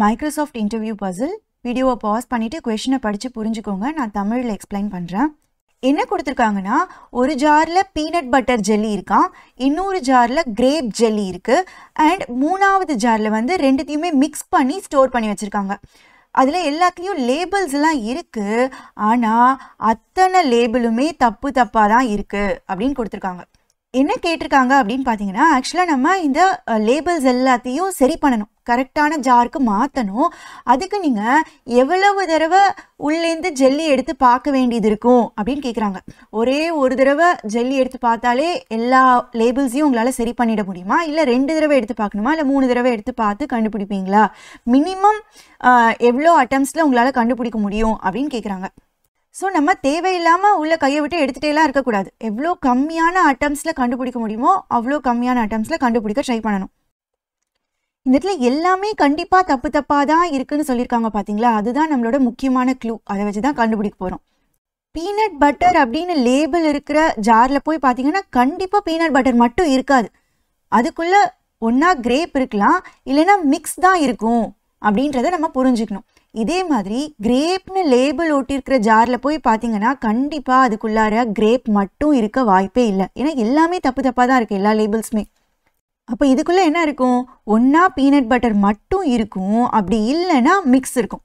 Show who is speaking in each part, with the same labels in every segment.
Speaker 1: Microsoft interview Basil வீடியோவை pass பண்ணிவிட்டு கொஷினை படித்து புரிஞ்சுக்கோங்க நான் தமிழில் எக்ஸ்பிளைன் பண்ணுறேன் என்ன கொடுத்துருக்காங்கன்னா ஒரு ஜாரில் பீனட் பட்டர் ஜெல்லி இருக்கான் இன்னொரு ஜாரில் கிரேப் ஜெல்லி இருக்குது அண்ட் மூணாவது ஜாரில் வந்து ரெண்டுத்தையுமே மிக்ஸ் பண்ணி ஸ்டோர் பண்ணி வச்சுருக்காங்க அதில் எல்லாத்துலேயும் லேபிள்ஸ்லாம் இருக்குது ஆனால் அத்தனை லேபிளுமே தப்பு தப்பாக தான் இருக்குது அப்படின்னு கொடுத்துருக்காங்க என்ன கேட்டிருக்காங்க அப்படின்னு பார்த்தீங்கன்னா ஆக்சுவலாக நம்ம இந்த லேபிள்ஸ் எல்லாத்தையும் சரி பண்ணணும் கரெக்டான ஜாருக்கு மாற்றணும் அதுக்கு நீங்கள் எவ்வளவு தடவை உள்ளேருந்து ஜெல்லி எடுத்து பார்க்க வேண்டியது இருக்கும் அப்படின்னு கேட்குறாங்க ஒரே ஒரு தடவை ஜெல்லி எடுத்து பார்த்தாலே எல்லா லேபிள்ஸையும் உங்களால் சரி பண்ணிட முடியுமா இல்லை ரெண்டு தடவை எடுத்து பார்க்கணுமா இல்லை மூணு தடவை எடுத்து பார்த்து கண்டுபிடிப்பீங்களா மினிமம் எவ்வளோ அட்டம்ஸில் உங்களால் கண்டுபிடிக்க முடியும் அப்படின்னு கேட்குறாங்க ஸோ நம்ம தேவையில்லாமல் உள்ள கையை விட்டு எடுத்துகிட்டேலாம் இருக்கக்கூடாது எவ்வளோ கம்மியான அட்டம்ஸில் கண்டுபிடிக்க முடியுமோ அவ்வளோ கம்மியான அட்டம்ஸில் கண்டுபிடிக்க ட்ரை பண்ணணும் இந்த இடத்துல எல்லாமே கண்டிப்பாக தப்பு தப்பாக தான் இருக்குன்னு சொல்லியிருக்காங்க பார்த்தீங்களா அதுதான் நம்மளோட முக்கியமான க்ளூ அதை வச்சு தான் கண்டுபிடிக்க போகிறோம் பீனட் பட்டர் அப்படின்னு லேபிள் இருக்கிற ஜாரில் போய் பார்த்தீங்கன்னா கண்டிப்பாக பீனட் பட்டர் மட்டும் இருக்காது அதுக்குள்ளே ஒன்றா கிரேப் இருக்கலாம் இல்லைன்னா மிக்ஸ் தான் இருக்கும் அப்படின்றத நம்ம புரிஞ்சுக்கணும் இதே மாதிரி கிரேப்னு லேபிள் ஒட்டியிருக்கிற ஜாரில் போய் பார்த்தீங்கன்னா கண்டிப்பாக அதுக்குள்ளார கிரேப் மட்டும் இருக்க வாய்ப்பே இல்லை ஏன்னா எல்லாமே தப்பு தப்பாக தான் இருக்குது எல்லா லேபிள்ஸுமே அப்போ இதுக்குள்ளே என்ன இருக்கும் ஒன்றா பீனட் பட்டர் மட்டும் இருக்கும் அப்படி இல்லைன்னா மிக்ஸ் இருக்கும்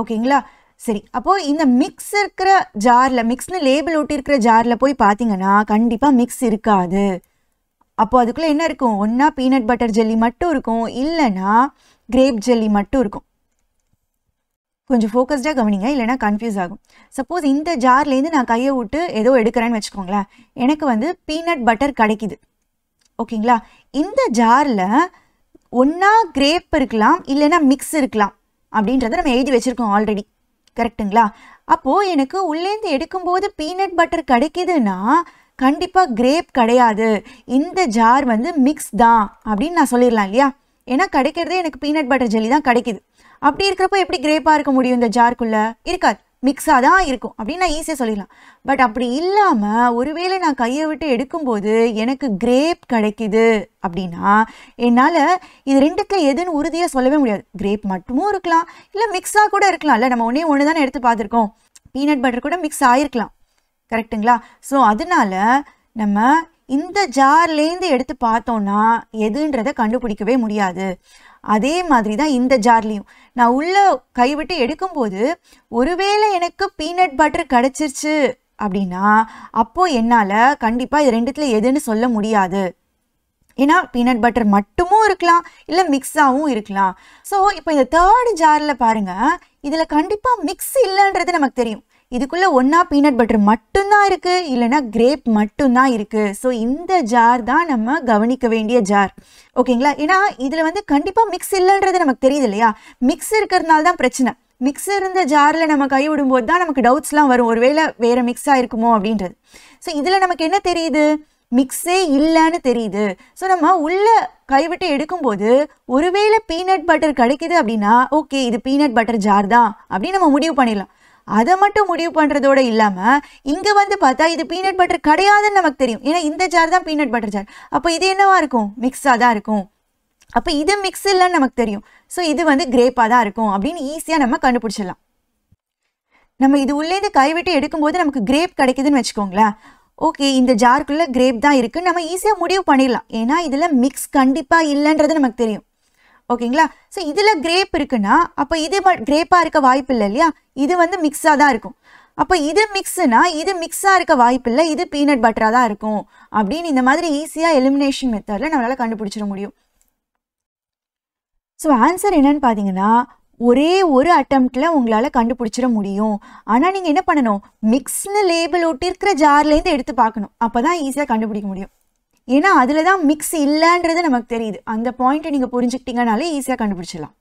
Speaker 1: ஓகேங்களா சரி அப்போது இந்த மிக்ஸ் இருக்கிற ஜாரில் மிக்ஸ்னு லேபிள் ஒட்டியிருக்கிற ஜாரில் போய் பார்த்தீங்கன்னா கண்டிப்பாக மிக்ஸ் இருக்காது அப்போது அதுக்குள்ளே என்ன இருக்கும் ஒன்றா பீனட் பட்டர் ஜெல்லி மட்டும் இருக்கும் இல்லைன்னா கிரேப் ஜெல்லி மட்டும் இருக்கும் கொஞ்சம் ஃபோக்கஸ்டாக கவனிங்க இல்லைனா கன்ஃபியூஸ் ஆகும் சப்போஸ் இந்த ஜார்லேருந்து நான் கையை விட்டு ஏதோ எடுக்கிறேன்னு வச்சுக்கோங்களேன் எனக்கு வந்து பீனட் பட்டர் கிடைக்கிது ஓகேங்களா இந்த ஜாரில் ஒன்றா கிரேப் இருக்கலாம் இல்லைன்னா மிக்ஸ் இருக்கலாம் அப்படின்றத நம்ம எழுதி வச்சுருக்கோம் ஆல்ரெடி கரெக்டுங்களா அப்போது எனக்கு உள்ளேருந்து எடுக்கும்போது பீனட் பட்டர் கிடைக்கிதுன்னா கண்டிப்பாக கிரேப் கிடையாது இந்த ஜார் வந்து மிக்ஸ் தான் அப்படின்னு நான் சொல்லிடலாம் இல்லையா ஏன்னா கிடைக்கிறதே எனக்கு பீனட் பட்டர் ஜெல்லி தான் கிடைக்கிது அப்படி இருக்கிறப்போ எப்படி கிரேப்பாக இருக்க முடியும் இந்த ஜார்க்குள்ளே இருக்காது மிக்ஸாக தான் இருக்கும் அப்படின்னு நான் ஈஸியாக சொல்லிடலாம் பட் அப்படி இல்லாமல் ஒருவேளை நான் கையை விட்டு எடுக்கும்போது எனக்கு கிரேப் கிடைக்கிது அப்படின்னா என்னால் இது ரெண்டுக்கு எதுன்னு உறுதியாக சொல்லவே முடியாது கிரேப் மட்டுமும் இருக்கலாம் இல்லை மிக்ஸாக கூட இருக்கலாம் இல்லை நம்ம ஒன்றே ஒன்று தானே எடுத்து பார்த்துருக்கோம் பீனட் பட்டர் கூட மிக்ஸ் ஆகிருக்கலாம் கரெக்டுங்களா ஸோ அதனால் நம்ம இந்த ஜார்லேருந்து எடுத்து பார்த்தோன்னா எதுன்றதை கண்டுபிடிக்கவே முடியாது அதே மாதிரி தான் இந்த ஜார்லேயும் நான் உள்ளே கைவிட்டு எடுக்கும்போது ஒருவேளை எனக்கு பீனட் பட்டர் கிடச்சிருச்சு அப்படின்னா அப்போது என்னால் கண்டிப்பாக இது ரெண்டுத்தில் எதுன்னு சொல்ல முடியாது ஏன்னா பீனட் பட்டர் மட்டுமும் இருக்கலாம் இல்லை மிக்ஸாகவும் இருக்கலாம் ஸோ இப்போ இந்த தேர்டு ஜாரில் பாருங்கள் இதில் கண்டிப்பாக மிக்ஸ் இல்லைன்றது நமக்கு தெரியும் இதுக்குள்ளே ஒன்றா பீனட் பட்டர் மட்டும்தான் இருக்குது இல்லைனா கிரேப் மட்டும்தான் இருக்குது ஸோ இந்த ஜார் தான் நம்ம கவனிக்க வேண்டிய ஜார் ஓகேங்களா ஏன்னா இதில் வந்து கண்டிப்பாக மிக்ஸ் இல்லைன்றது நமக்கு தெரியுது இல்லையா மிக்ஸ் இருக்கிறதுனால தான் பிரச்சனை மிக்ஸ் இருந்த ஜாரில் நம்ம கை விடும்போது தான் நமக்கு டவுட்ஸ்லாம் வரும் ஒருவேளை வேறு மிக்ஸ் ஆகிருக்குமோ அப்படின்றது ஸோ இதில் நமக்கு என்ன தெரியுது மிக்ஸே இல்லைன்னு தெரியுது ஸோ நம்ம உள்ளே கைவிட்டு எடுக்கும்போது ஒருவேளை பீனட் பட்டர் கிடைக்குது அப்படின்னா ஓகே இது பீனட் பட்டர் ஜார் தான் அப்படின்னு நம்ம முடிவு பண்ணிடலாம் அதை மட்டும் முடிவு பண்ணுறதோடு இல்லாமல் இங்கே வந்து பார்த்தா இது பீனட் பட்டர் கிடையாதுன்னு நமக்கு தெரியும் ஏன்னா இந்த ஜார் தான் பீனட் பட்டர் ஜார் அப்போ இது என்னவா இருக்கும் மிக்ஸாக தான் இருக்கும் அப்போ இது மிக்ஸ் இல்லைன்னு நமக்கு தெரியும் ஸோ இது வந்து கிரேப்பாக தான் இருக்கும் அப்படின்னு ஈஸியாக நம்ம கண்டுபிடிச்சிடலாம் நம்ம இது உள்ளேருந்து கைவிட்டு எடுக்கும்போது நமக்கு கிரேப் கிடைக்குதுன்னு வச்சுக்கோங்களேன் ஓகே இந்த ஜாருக்குள்ளே கிரேப் தான் இருக்குது நம்ம ஈஸியாக முடிவு பண்ணிடலாம் ஏன்னா இதில் மிக்ஸ் கண்டிப்பாக இல்லைன்றது நமக்கு தெரியும் ஓகேங்களா ஸோ இதில் கிரேப் இருக்குன்னா அப்போ இது கிரேப்பாக இருக்க வாய்ப்பு இல்லை இல்லையா இது வந்து மிக்ஸாக தான் இருக்கும் அப்போ இது மிக்ஸுனா இது மிக்ஸாக இருக்க வாய்ப்பு இல்லை இது பீனட் பட்டராக தான் இருக்கும் அப்படின்னு இந்த மாதிரி ஈஸியாக எலிமினேஷன் மெத்தடில் நம்மளால் கண்டுபிடிச்சிட முடியும் ஸோ ஆன்சர் என்னன்னு பார்த்தீங்கன்னா ஒரே ஒரு அட்டம்ப்டில் உங்களால் கண்டுபிடிச்சிட முடியும் ஆனால் நீங்கள் என்ன பண்ணணும் மிக்ஸ்னு லேபிள் இருக்கிற ஜார்லேருந்து எடுத்து பார்க்கணும் அப்போ தான் ஈஸியாக கண்டுபிடிக்க முடியும் ஏன்னா அதில் தான் மிக்ஸ் இல்லைன்றது நமக்கு தெரியுது அந்த பாயிண்ட்டை நீங்கள் புரிஞ்சுக்கிட்டீங்கனாலே ஈஸியாக கண்டுபிடிச்சிடலாம்